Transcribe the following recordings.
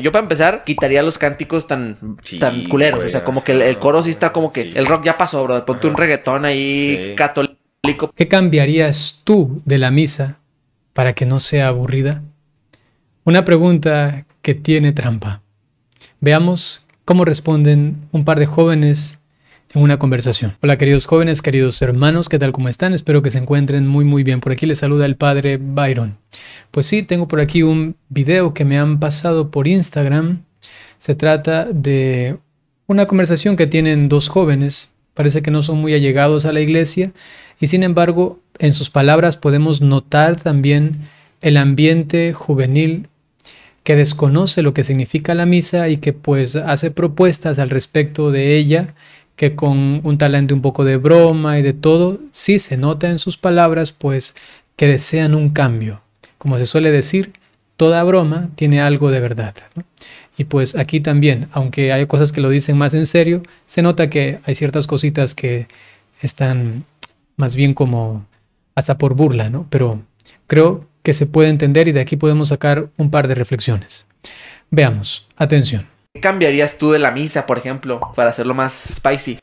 yo para empezar, quitaría los cánticos tan, tan culeros. o sea, como que el, coro sí está como que el rock ya pasó, bro. Ponte un reggaetón ahí católico. ¿Qué cambiarías tú de la misa para que no sea aburrida? Una pregunta que tiene trampa. Veamos cómo responden un par de jóvenes en una conversación. Hola queridos jóvenes, queridos hermanos, ¿qué tal cómo están? Espero que se encuentren muy muy bien. Por aquí les saluda el padre Byron. Pues sí, tengo por aquí un video que me han pasado por Instagram. Se trata de una conversación que tienen dos jóvenes. Parece que no son muy allegados a la iglesia y sin embargo en sus palabras podemos notar también el ambiente juvenil que desconoce lo que significa la misa y que pues hace propuestas al respecto de ella que con un talento un poco de broma y de todo, sí se nota en sus palabras, pues que desean un cambio. Como se suele decir, toda broma tiene algo de verdad. Y pues aquí también, aunque hay cosas que lo dicen más en serio, se nota que hay ciertas cositas que están más bien como hasta por burla, ¿no? Pero creo que se puede entender y de aquí podemos sacar un par de reflexiones. Veamos, atención cambiarías tú de la misa, por ejemplo, para hacerlo más spicy?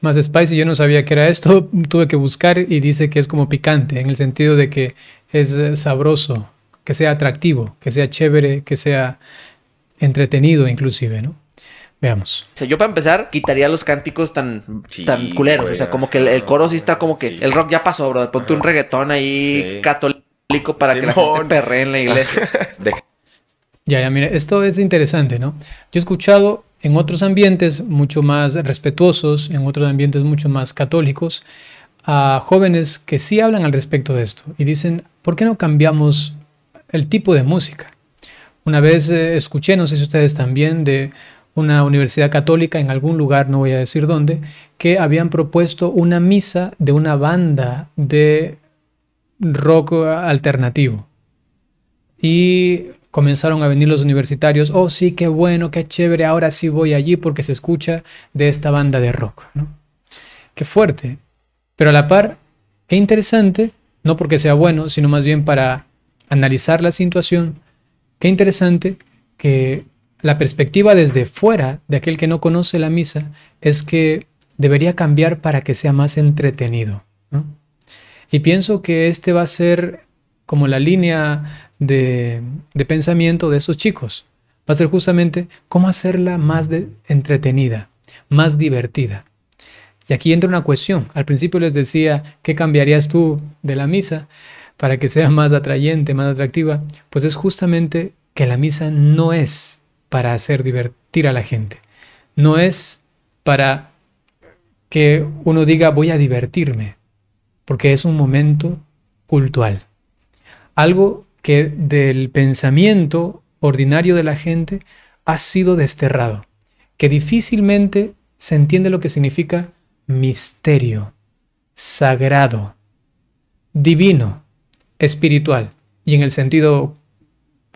Más spicy, yo no sabía que era esto, tuve que buscar y dice que es como picante, en el sentido de que es eh, sabroso, que sea atractivo, que sea chévere, que sea entretenido inclusive, ¿no? Veamos. O yo para empezar quitaría los cánticos tan, tan culeros. o sea, como que el, coro sí está como que el rock ya pasó, bro. Ponte un reggaetón ahí católico para que la gente perre en la iglesia. Ya, ya, mire, esto es interesante, ¿no? Yo he escuchado en otros ambientes mucho más respetuosos, en otros ambientes mucho más católicos, a jóvenes que sí hablan al respecto de esto y dicen, ¿por qué no cambiamos el tipo de música? Una vez eh, escuché, no sé si ustedes también, de una universidad católica en algún lugar, no voy a decir dónde, que habían propuesto una misa de una banda de rock alternativo. Y comenzaron a venir los universitarios, oh sí, qué bueno, qué chévere, ahora sí voy allí porque se escucha de esta banda de rock. ¿no? Qué fuerte, pero a la par, qué interesante, no porque sea bueno, sino más bien para analizar la situación, qué interesante que la perspectiva desde fuera de aquel que no conoce la misa es que debería cambiar para que sea más entretenido. Y pienso que este va a ser como la línea de, pensamiento de esos chicos va a ser justamente cómo hacerla más entretenida, más divertida. Y aquí entra una cuestión. Al principio les decía, ¿qué cambiarías tú de la misa para que sea más atrayente, más atractiva? Pues es justamente que la misa no es para hacer divertir a la gente. No es para que uno diga voy a divertirme, porque es un momento cultural. Algo que del pensamiento ordinario de la gente ha sido desterrado, que difícilmente se entiende lo que significa misterio, sagrado, divino, espiritual, y en el sentido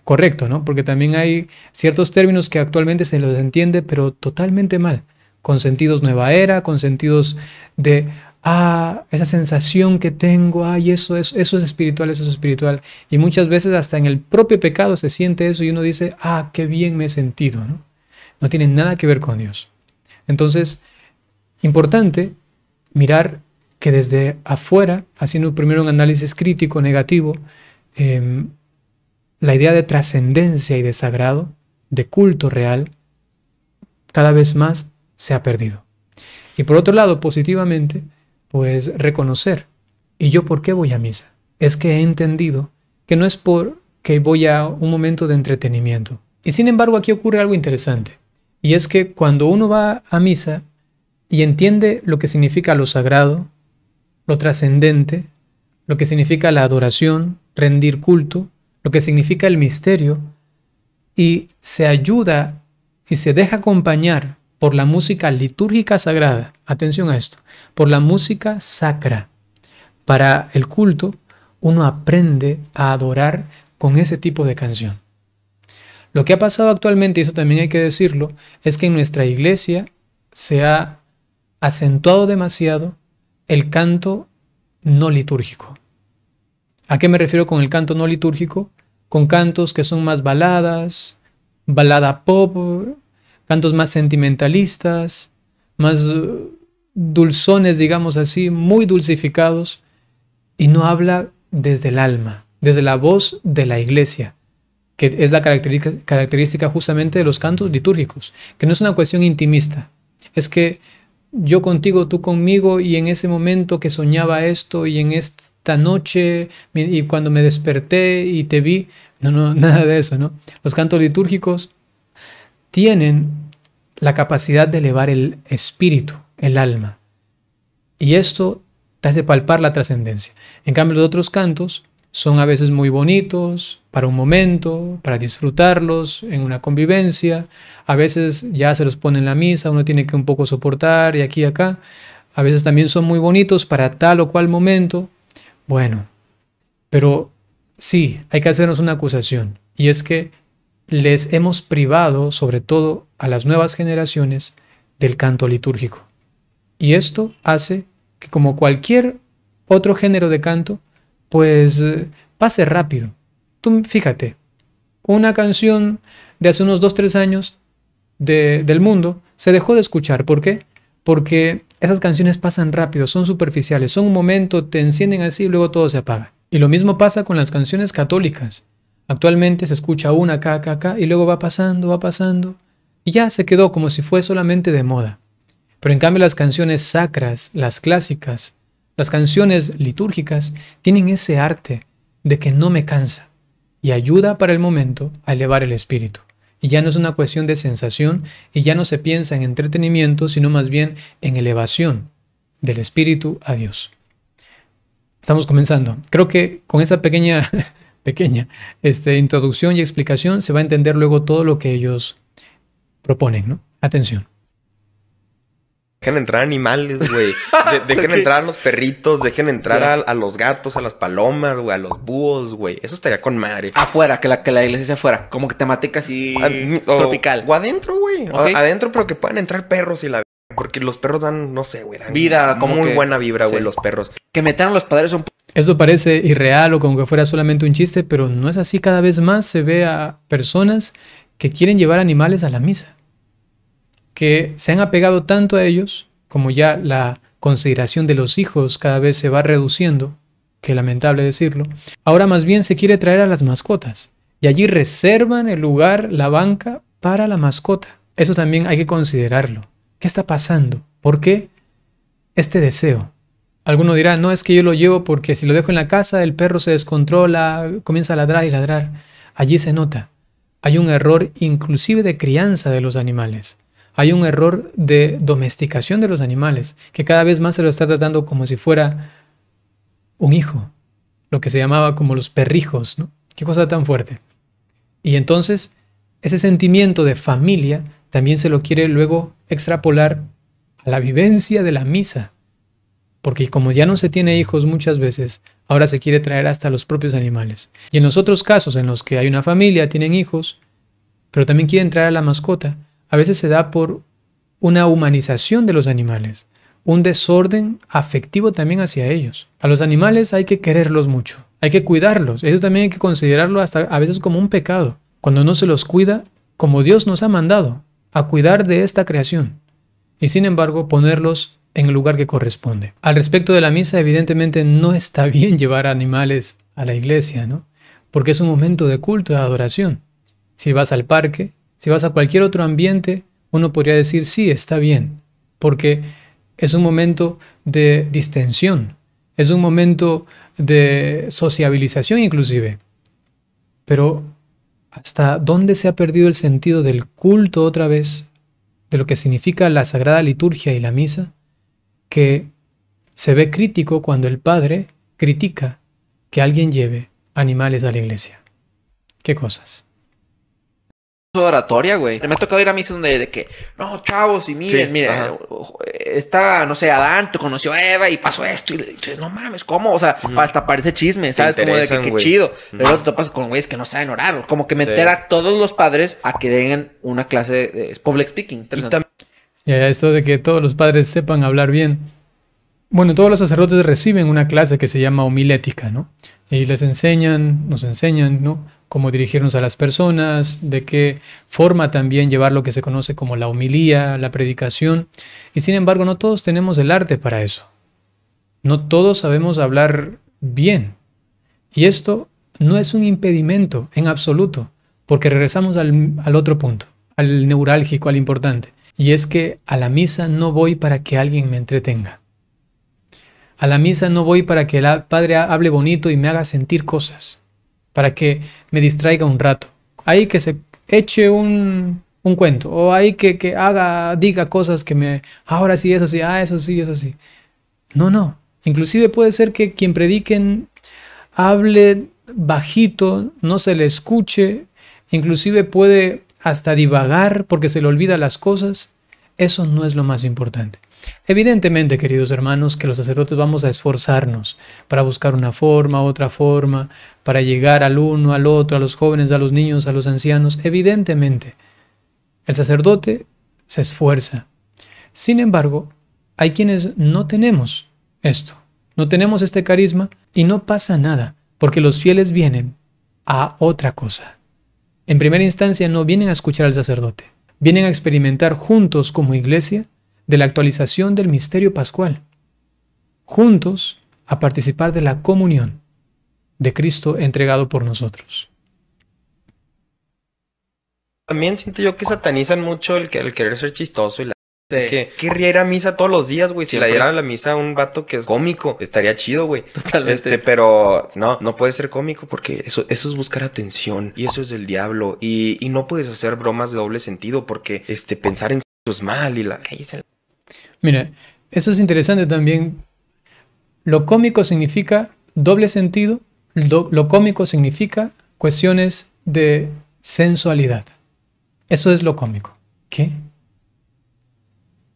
correcto, ¿no? Porque también hay ciertos términos que actualmente se los entiende, pero totalmente mal, con sentidos nueva era, con sentidos de ah, esa sensación que tengo, ay, eso, es eso es espiritual, eso es espiritual. Y muchas veces hasta en el propio pecado se siente eso y uno dice, ah, qué bien me he sentido, ¿no? No tiene nada que ver con Dios. Entonces, importante mirar que desde afuera, haciendo primero un análisis crítico, negativo, em, la idea de trascendencia y de sagrado, de culto real, cada vez más se ha perdido. Y por otro lado, positivamente, pues reconocer, ¿y yo por qué voy a misa? Es que he entendido que no es por que voy a un momento de entretenimiento. Y sin embargo aquí ocurre algo interesante, y es que cuando uno va a misa y entiende lo que significa lo sagrado, lo trascendente, lo que significa la adoración, rendir culto, lo que significa el misterio, y se ayuda y se deja acompañar por la música litúrgica sagrada, atención a esto, por la música sacra. Para el culto, uno aprende a adorar con ese tipo de canción. Lo que ha pasado actualmente, y eso también hay que decirlo, es que en nuestra iglesia se ha acentuado demasiado el canto no litúrgico. ¿A qué me refiero con el canto no litúrgico? Con cantos que son más baladas, balada pop, cantos más sentimentalistas, más eh, dulzones, digamos así, muy dulcificados, y no habla desde el alma, desde la voz de la iglesia, que es la característica, justamente de los cantos litúrgicos, que no es una cuestión intimista, es que yo contigo, tú conmigo, y en ese momento que soñaba esto y en esta noche y cuando me desperté y te vi, no, no, nada de eso, ¿no? Los cantos litúrgicos tienen la capacidad de elevar el espíritu, el alma. Y esto te hace palpar la trascendencia. En cambio, los otros cantos son a veces muy bonitos, para un momento, para disfrutarlos en una convivencia. A veces ya se los pone en la misa, uno tiene que un poco soportar y aquí y acá. A veces también son muy bonitos para tal o cual momento. Bueno, pero sí, hay que hacernos una acusación. Y es que les hemos privado, sobre todo a las nuevas generaciones, del canto litúrgico. Y esto hace que, como cualquier otro género de canto, pues eh, pase rápido. Tú fíjate, una canción de hace unos 2-3 años del mundo se dejó de escuchar. ¿Por qué? Porque esas canciones pasan rápido, son superficiales, son un momento, te encienden así y luego todo se apaga. Y lo mismo pasa con las canciones católicas. Actualmente se escucha una acá, acá, acá, y luego va pasando, va pasando, y ya se quedó como si fue solamente de moda. Pero en cambio las canciones sacras, las clásicas, las canciones litúrgicas, tienen ese arte de que no me cansa y ayuda para el momento a elevar el espíritu. Y ya no es una cuestión de sensación y ya no se piensa en entretenimiento, sino más bien en elevación del espíritu a Dios. Estamos comenzando. Creo que con esa pequeña pequeña este, introducción y explicación se va a entender luego todo lo que ellos proponen, ¿no? Atención. Dejen entrar animales, güey. dejen entrar los perritos, dejen entrar a, los gatos, a las palomas, güey, a los búhos, güey. Eso estaría con madre. Afuera, que la, que la iglesia sea afuera. Como que temática así tropical. O adentro, güey. Adentro, pero que puedan entrar perros y la... Porque los perros dan, no sé, güey. Vida, como Muy buena vibra, güey, los perros. Que metan los padres un esto parece irreal o como que fuera solamente un chiste, pero no es así. Cada vez más se ve a personas que quieren llevar animales a la misa, que se han apegado tanto a ellos, como ya la consideración de los hijos cada vez se va reduciendo, que lamentable decirlo, ahora más bien se quiere traer a las mascotas y allí reservan el lugar, la banca, para la mascota. Eso también hay que considerarlo. ¿Qué está pasando? ¿Por qué este deseo? Alguno dirá, no, es que yo lo llevo porque si lo dejo en la casa, el perro se descontrola, comienza a ladrar y ladrar. Allí se nota. Hay un error inclusive de crianza de los animales. Hay un error de domesticación de los animales, que cada vez más se lo está tratando como si fuera un hijo, lo que se llamaba como los perrijos, ¿no? Qué cosa tan fuerte. Y entonces, ese sentimiento de familia también se lo quiere luego extrapolar a la vivencia de la misa porque como ya no se tiene hijos muchas veces, ahora se quiere traer hasta los propios animales. Y en los otros casos en los que hay una familia, tienen hijos, pero también quieren traer a la mascota, a veces se da por una humanización de los animales, un desorden afectivo también hacia ellos. A los animales hay que quererlos mucho, hay que cuidarlos, ellos también hay que considerarlo hasta a veces como un pecado, cuando no se los cuida como Dios nos ha mandado, a cuidar de esta creación. Y sin embargo, ponerlos en el lugar que corresponde. Al respecto de la misa, evidentemente no está bien llevar animales a la iglesia, ¿no? Porque es un momento de culto, de adoración. Si vas al parque, si vas a cualquier otro ambiente, uno podría decir, sí, está bien, porque es un momento de distensión, es un momento de sociabilización inclusive. Pero ¿hasta dónde se ha perdido el sentido del culto otra vez, de lo que significa la sagrada liturgia y la misa? que se ve crítico cuando el padre critica que alguien lleve animales a la iglesia. ¿Qué cosas? oratoria, güey. Me ha tocado ir a misa donde de que, no, chavos, y miren, mire está, no sé, Adán, te conoció a Eva y pasó esto. Y le dices, no mames, ¿cómo? O sea, hasta parece chisme, ¿sabes? Como de que qué chido. Pero lo te pasa con güeyes que no saben orar. Como que meter a todos los padres a que den una clase de public speaking. Ya, esto de que todos los padres sepan hablar bien. Bueno, todos los sacerdotes reciben una clase que se llama homilética, ¿no? Y les enseñan, nos enseñan, ¿no? Cómo dirigirnos a las personas, de qué forma también llevar lo que se conoce como la homilía, la predicación. Y sin embargo, no todos tenemos el arte para eso. No todos sabemos hablar bien. Y esto no es un impedimento en absoluto, porque regresamos al otro punto, al neurálgico, al importante. Y es que a la misa no voy para que alguien me entretenga. A la misa no voy para que el Padre hable bonito y me haga sentir cosas, para que me distraiga un rato. Ahí que se eche un, cuento, o ahí que, haga, diga cosas que me, ah, ahora sí, eso sí, ah, eso sí, eso sí. No, no. Inclusive puede ser que quien prediquen hable bajito, no se le escuche, inclusive puede hasta divagar porque se le olvida las cosas, eso no es lo más importante. Evidentemente, queridos hermanos, que los sacerdotes vamos a esforzarnos para buscar una forma, otra forma, para llegar al uno, al otro, a los jóvenes, a los niños, a los ancianos. Evidentemente, el sacerdote se esfuerza. Sin embargo, hay quienes no tenemos esto, no tenemos este carisma y no pasa nada, porque los fieles vienen a otra cosa en primera instancia no vienen a escuchar al sacerdote, vienen a experimentar juntos como iglesia de la actualización del misterio pascual, juntos a participar de la comunión de Cristo entregado por nosotros. También siento yo que satanizan mucho el, querer ser chistoso y la que querría ir a misa todos los días, güey. Si la dieran a la misa a un vato que es cómico, estaría chido, güey. Totalmente. Este, pero no, no puede ser cómico porque eso, eso es buscar atención y eso es el diablo. Y, no puedes hacer bromas de doble sentido porque este, pensar en es mal y la. Mira, eso es interesante también. Lo cómico significa doble sentido. lo cómico significa cuestiones de sensualidad. Eso es lo cómico. ¿Qué?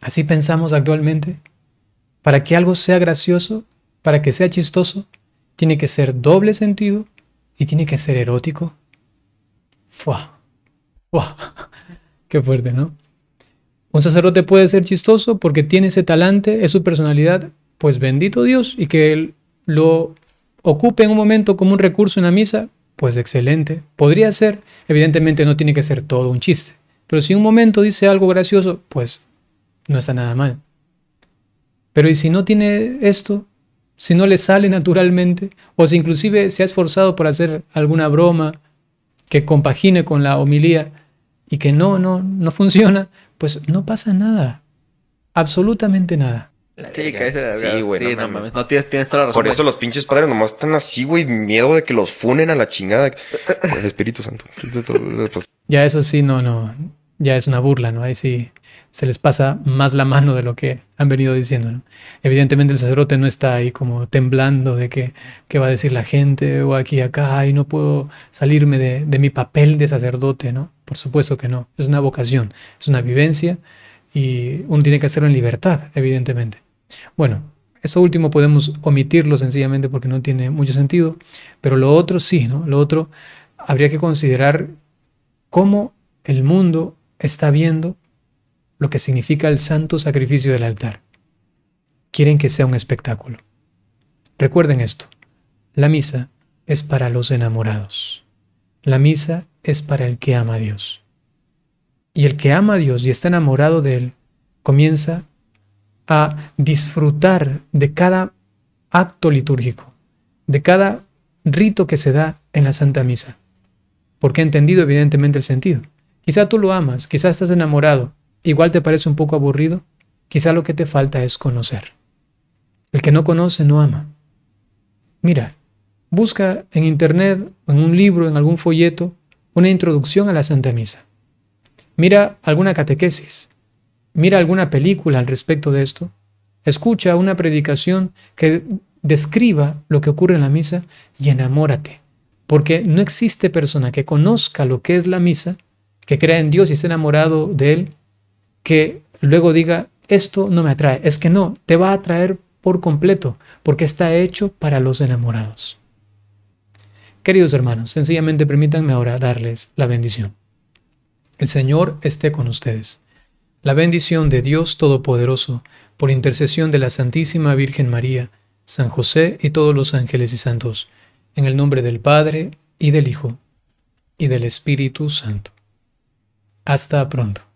¿Así pensamos actualmente? Para que algo sea gracioso, para que sea chistoso, tiene que ser doble sentido y tiene que ser erótico. ¡Fua! ¡Fua! ¡Qué fuerte, ¿no? Un sacerdote puede ser chistoso porque tiene ese talante, es su personalidad, pues bendito Dios, y que él lo ocupe en un momento como un recurso en la misa, pues excelente. Podría ser, evidentemente no tiene que ser todo un chiste, pero si un momento dice algo gracioso, pues no está nada mal. Pero ¿y si no tiene esto? Si no le sale naturalmente, o si inclusive se ha esforzado por hacer alguna broma que compagine con la homilía y que no, no, no funciona, pues no pasa nada. Absolutamente nada. Sí, que güey. Sí, no, No tienes, toda la razón. Por eso los pinches padres nomás están así, güey. Miedo de que los funen a la chingada. El Espíritu Santo. Pues, ya, eso sí, no, no ya es una burla, ¿no? Ahí sí se les pasa más la mano de lo que han venido diciendo, Evidentemente el sacerdote no está ahí como temblando de que, va a decir la gente o aquí, acá, y no puedo salirme de, de mi papel de sacerdote, ¿no? Por supuesto que no, es una vocación, es una vivencia y uno tiene que hacerlo en libertad, evidentemente. Bueno, eso último podemos omitirlo sencillamente porque no tiene mucho sentido, pero lo otro sí, ¿no? Lo otro habría que considerar cómo el mundo está viendo lo que significa el santo sacrificio del altar. Quieren que sea un espectáculo. Recuerden esto, la misa es para los enamorados. La misa es para el que ama a Dios. Y el que ama a Dios y está enamorado de Él comienza a disfrutar de cada acto litúrgico, de cada rito que se da en la Santa Misa, porque ha entendido evidentemente el sentido. Quizá tú lo amas, quizá estás enamorado, igual te parece un poco aburrido, quizá lo que te falta es conocer. El que no conoce no ama. Mira, busca en internet, en un libro, en algún folleto, una introducción a la Santa Misa. Mira alguna catequesis, mira alguna película al respecto de esto, escucha una predicación que describa lo que ocurre en la misa y enamórate, porque no existe persona que conozca lo que es la misa que crea en Dios y esté enamorado de Él, que luego diga, esto no me atrae. Es que no, te va a atraer por completo, porque está hecho para los enamorados. Queridos hermanos, sencillamente permítanme ahora darles la bendición. El Señor esté con ustedes. La bendición de Dios Todopoderoso, por intercesión de la Santísima Virgen María, San José y todos los ángeles y santos, en el nombre del Padre, y del Hijo, y del Espíritu Santo. Hasta pronto.